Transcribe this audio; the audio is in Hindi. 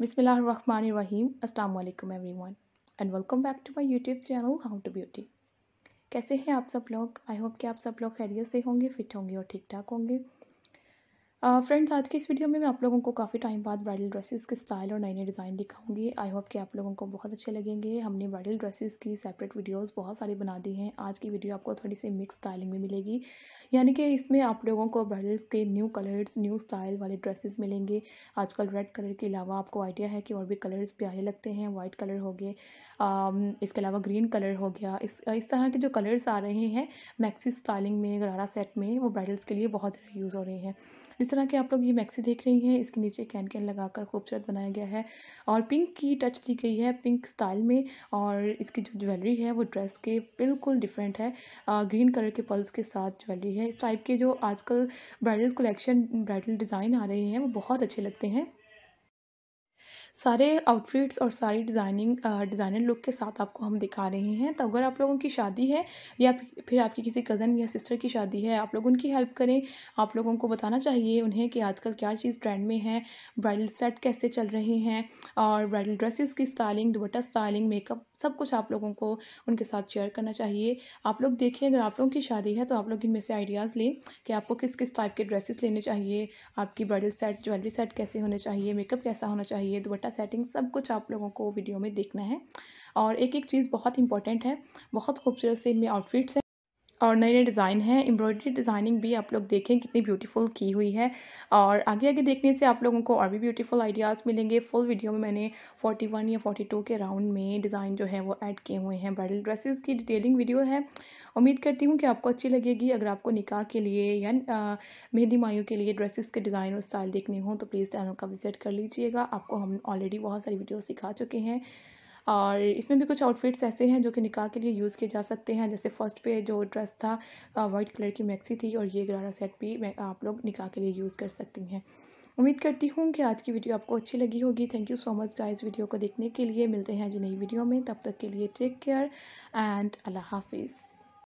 बिसमीम अल्लाम everyone and welcome back to my YouTube channel how to beauty कैसे हैं आप सब लोग आई होप कि आप सब लोग खैरियत से होंगे फिट होंगे और ठीक ठाक होंगे फ्रेंड्स uh, आज के इस वीडियो में मैं आप लोगों को काफ़ी टाइम बाद ब्राइडल ड्रेसेस के स्टाइल और नए नए डिज़ाइन दिखाऊंगी आई होप कि आप लोगों को बहुत अच्छे लगेंगे हमने ब्राइडल ड्रेसेस की सेपरेट वीडियोस बहुत सारी बना दी हैं आज की वीडियो आपको थोड़ी सी मिक्स स्टाइलिंग में मिलेगी यानी कि इसमें आप लोगों को ब्राइडल्स के न्यू कलर्स न्यू स्टाइल वाले ड्रेसेस मिलेंगे आजकल रेड कलर के अलावा आपको आइडिया है कि और भी कलर्स प्यारे लगते हैं वाइट कलर हो गए um, इसके अलावा ग्रीन कलर हो गया इस इस तरह के जो कलर्स आ रहे हैं मैक्सी स्टाइलिंग में गरारा सेट में वो ब्राइडल्स के लिए बहुत यूज़ हो रहे हैं जिस तरह के आप लोग ये मैक्सी देख रही हैं इसके नीचे कैन कैन लगाकर खूबसूरत बनाया गया है और पिंक की टच दी गई है पिंक स्टाइल में और इसकी जो ज्वेलरी है वो ड्रेस के बिल्कुल डिफरेंट है ग्रीन कलर के पल्स के साथ ज्वेलरी है इस टाइप के जो आजकल ब्राइडल कलेक्शन ब्राइडल डिज़ाइन आ रहे हैं वो बहुत अच्छे लगते हैं सारे आउटफिट्स और सारी डिज़ाइनिंग डिज़ाइनर लुक के साथ आपको हम दिखा रहे हैं तो अगर आप लोगों की शादी है या फिर आपकी किसी कज़न या सिस्टर की शादी है आप लोग उनकी हेल्प करें आप लोगों को बताना चाहिए उन्हें कि आजकल क्या चीज़ ट्रेंड में है ब्राइडल सेट कैसे चल रहे हैं और ब्राइडल ड्रेसेस की स्टाइलिंग दुबटा स्टाइलिंग मेकअप सब कुछ आप लोगों को उनके साथ शेयर करना चाहिए आप लोग देखें अगर आप लोगों की शादी है तो आप लोग इनमें से आइडियाज़ लें कि आपको किस किस टाइप के ड्रेसेस लेने चाहिए आपकी ब्राइडल सेट ज्वेलरी सेट कैसे होने चाहिए मेकअप कैसा होना चाहिए दुपट्टा सेटिंग सब कुछ आप लोगों को वीडियो में देखना है और एक एक चीज़ बहुत इंपॉर्टेंट है बहुत खूबसूरत से इनमें आउटफिट्स हैं और नए नए डिज़ाइन हैं एम्ब्रॉयडरी डिज़ाइनिंग भी आप लोग देखें कितनी ब्यूटीफुल की हुई है और आगे आगे देखने से आप लोगों को और भी ब्यूटीफुल आइडियाज़ मिलेंगे फुल वीडियो में मैंने 41 या 42 के राउंड में डिज़ाइन जो है वो ऐड किए हुए हैं ब्राइडल ड्रेसेस की डिटेलिंग वीडियो है उम्मीद करती हूँ कि आपको अच्छी लगेगी अगर आपको निकाह के लिए या मेहंदी माइयों के लिए ड्रेसेस के डिज़ाइन और स्टाइल देखने हों तो प्लीज़ चैनल का विजिट कर लीजिएगा आपको हम ऑलरेडी बहुत सारी वीडियो सिखा चुके हैं और इसमें भी कुछ आउटफिट्स ऐसे हैं जो कि निकाह के लिए यूज़ किए जा सकते हैं जैसे फर्स्ट पे जो ड्रेस था वाइट कलर की मैक्सी थी और ये गरारा सेट भी आप लोग निकाह के लिए यूज़ कर सकती हैं उम्मीद करती हूँ कि आज की वीडियो आपको अच्छी लगी होगी thank you so much guys video को देखने के लिए मिलते हैं जी नई वीडियो में तब तक के लिए टेक केयर एंड अल्लाह हाफिज़